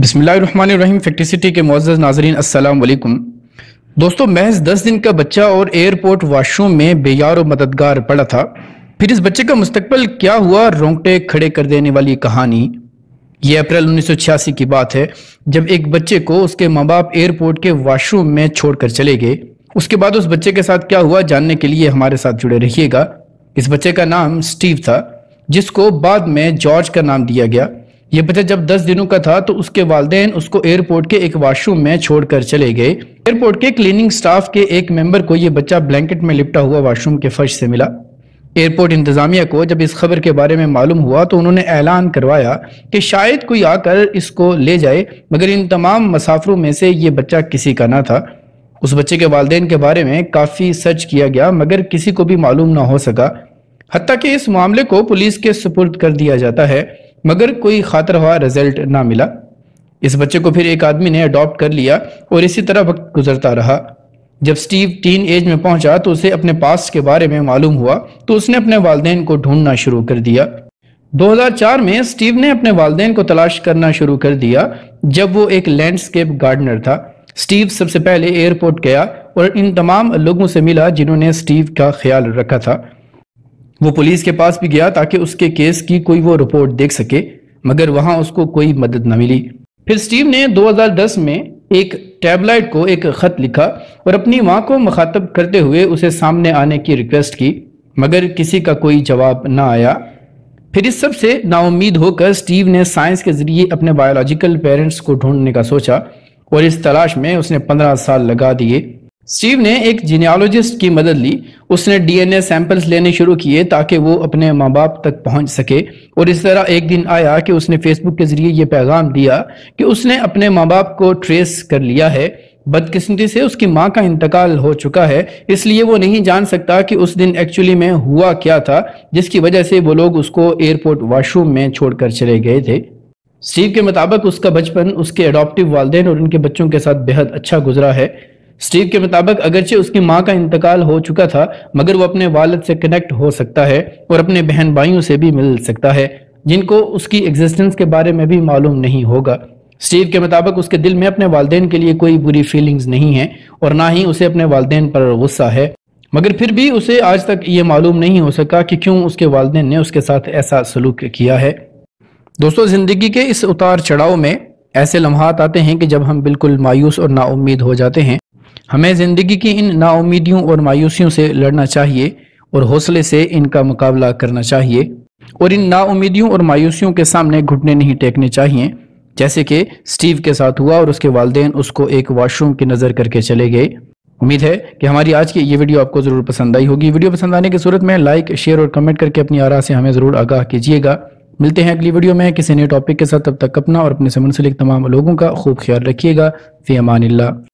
बसमिलीम फैक्ट्रिसिटी के मोज़ नाजरीन असलकुम दोस्तों महज दस दिन का बच्चा और एयरपोर्ट वाशरूम में बेयार और मददगार पड़ा था फिर इस बच्चे का मुस्तबल क्या हुआ रोंगटे खड़े कर देने वाली कहानी ये अप्रैल छियासी की बात है जब एक बच्चे को उसके माँ बाप एयरपोर्ट के वाशरूम में छोड़कर चले गए उसके बाद उस बच्चे के साथ क्या हुआ जानने के लिए हमारे साथ जुड़े रहिएगा इस बच्चे का नाम स्टीव था जिसको बाद में जॉर्ज का नाम दिया गया ये बच्चा जब 10 दिनों का था तो उसके वालदेन उसको एयरपोर्ट के एक वाशरूम में छोड़कर चले गए एयरपोर्ट के क्लीनिंग स्टाफ के एक मेंबर को यह बच्चा ब्लैंकेट में लिपटा हुआ वॉशरूम के फर्श से मिला एयरपोर्ट इंतज़ामिया को जब इस खबर के बारे में मालूम हुआ तो उन्होंने ऐलान करवाया कि शायद कोई आकर इसको ले जाए मगर इन तमाम मुसाफरों में से ये बच्चा किसी का ना था उस बच्चे के वालदेन के बारे में काफ़ी सर्च किया गया मगर किसी को भी मालूम ना हो सका हती कि इस मामले को पुलिस के सुपुर्द कर दिया जाता है मगर कोई खातर हुआ रिजल्ट ना मिला इस बच्चे को फिर एक आदमी ने अडॉप्ट कर लिया और इसी तरह वक्त गुजरता रहा जब स्टीव टीन एज में पहुंचा तो उसे अपने पास के बारे में मालूम हुआ तो उसने अपने वालदेन को ढूंढना शुरू कर दिया 2004 में स्टीव ने अपने वालदेन को तलाश करना शुरू कर दिया जब वो एक लैंडस्केप गार्डनर था स्टीव सबसे पहले एयरपोर्ट गया और इन तमाम लोगों से मिला जिन्होंने स्टीव का ख्याल रखा था वो पुलिस के पास भी गया ताकि उसके केस की कोई वो रिपोर्ट देख सके मगर वहां उसको कोई मदद न मिली फिर स्टीव ने 2010 में एक टैबलाइट को एक खत लिखा और अपनी माँ को मुखातब करते हुए उसे सामने आने की रिक्वेस्ट की मगर किसी का कोई जवाब ना आया फिर इस सब से नाउमीद होकर स्टीव ने साइंस के जरिए अपने बायोलॉजिकल पेरेंट्स को ढूंढने का सोचा और इस तलाश में उसने पंद्रह साल लगा दिए स्टीव ने एक जीनियालॉजिस्ट की मदद ली उसने डीएनए सैंपल्स लेने शुरू किए ताकि वो अपने माँ बाप तक पहुंच सके और इस तरह एक दिन आया कि उसने फेसबुक के जरिए यह पैगाम दिया कि उसने अपने माँ बाप को ट्रेस कर लिया है बदकिस्मती से उसकी माँ का इंतकाल हो चुका है इसलिए वो नहीं जान सकता कि उस दिन एक्चुअली में हुआ क्या था जिसकी वजह से वो लोग उसको एयरपोर्ट वॉशरूम में छोड़कर चले गए थे स्टीव के मुताबिक उसका बचपन उसके अडोप्टिव वालदेन और उनके बच्चों के साथ बेहद अच्छा गुजरा है स्टीव के मुताबिक अगरचे उसकी माँ का इंतकाल हो चुका था मगर वो अपने वालद से कनेक्ट हो सकता है और अपने बहन भाइयों से भी मिल सकता है जिनको उसकी एग्जिस्टेंस के बारे में भी मालूम नहीं होगा स्टीव के मुताबिक उसके दिल में अपने वालदेन के लिए कोई बुरी फीलिंग्स नहीं है और ना ही उसे अपने वालदेन पर गुस्सा है मगर फिर भी उसे आज तक ये मालूम नहीं हो सका कि क्यों उसके वालदे ने उसके साथ ऐसा सलूक किया है दोस्तों ज़िंदगी के इस उतार चढ़ाव में ऐसे लम्हात आते हैं कि जब हम बिल्कुल मायूस और नाउमीद हो जाते हैं हमें ज़िंदगी की इन नाउमीदियों और मायूसियों से लड़ना चाहिए और हौसले से इनका मुकाबला करना चाहिए और इन नाउमीदियों और मायूसियों के सामने घुटने नहीं टेकने चाहिए जैसे कि स्टीव के साथ हुआ और उसके वालदेन उसको एक वॉशरूम की नज़र करके चले गए उम्मीद है कि हमारी आज की ये वीडियो आपको ज़रूर पसंद आई होगी वीडियो पसंद आने की सूरत में लाइक शेयर और कमेंट करके अपनी आरा से हमें ज़रूर आगाह कीजिएगा मिलते हैं अगली वीडियो में किसी नए टॉपिक के साथ तब तक अपना और अपने से मुंसलिक तमाम लोगों का खूब ख्याल रखिएगा फ़ी अमान